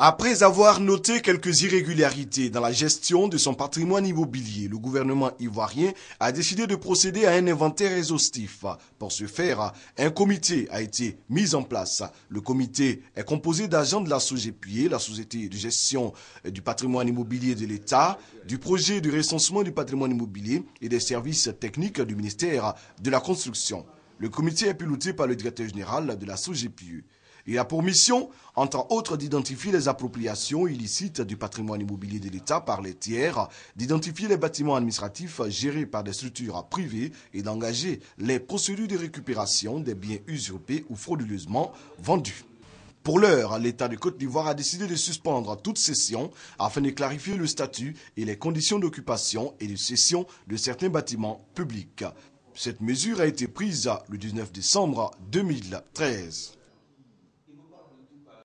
Après avoir noté quelques irrégularités dans la gestion de son patrimoine immobilier, le gouvernement ivoirien a décidé de procéder à un inventaire exhaustif. Pour ce faire, un comité a été mis en place. Le comité est composé d'agents de la SOGPIE, la Société de gestion du patrimoine immobilier de l'État, du projet de recensement du patrimoine immobilier et des services techniques du ministère de la Construction. Le comité est piloté par le directeur général de la SoGPIE. Il a pour mission, entre autres, d'identifier les appropriations illicites du patrimoine immobilier de l'État par les tiers, d'identifier les bâtiments administratifs gérés par des structures privées et d'engager les procédures de récupération des biens usurpés ou frauduleusement vendus. Pour l'heure, l'État de Côte d'Ivoire a décidé de suspendre toute session afin de clarifier le statut et les conditions d'occupation et de cession de certains bâtiments publics. Cette mesure a été prise le 19 décembre 2013.